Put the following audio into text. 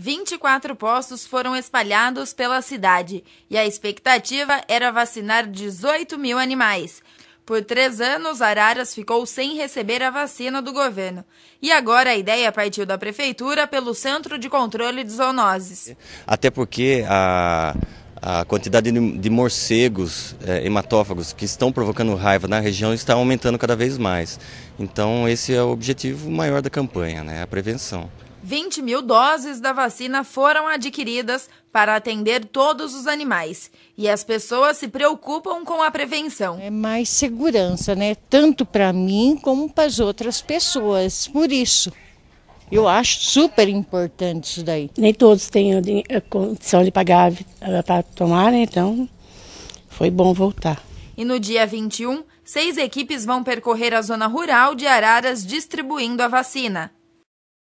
24 postos foram espalhados pela cidade e a expectativa era vacinar 18 mil animais. Por três anos, Araras ficou sem receber a vacina do governo. E agora a ideia partiu da prefeitura pelo Centro de Controle de Zoonoses. Até porque a, a quantidade de, morcegos é, hematófagos que estão provocando raiva na região está aumentando cada vez mais. Então, esse é o objetivo maior da campanha, né? a prevenção. 20 mil doses da vacina foram adquiridas para atender todos os animais. E as pessoas se preocupam com a prevenção. É mais segurança, né? Tanto para mim como para as outras pessoas. Por isso, eu acho super importante isso daí. Nem todos têm a condição de pagar eh, para tomar, né? então foi bom voltar. E no dia 21, seis equipes vão percorrer a zona rural de Araras distribuindo a vacina.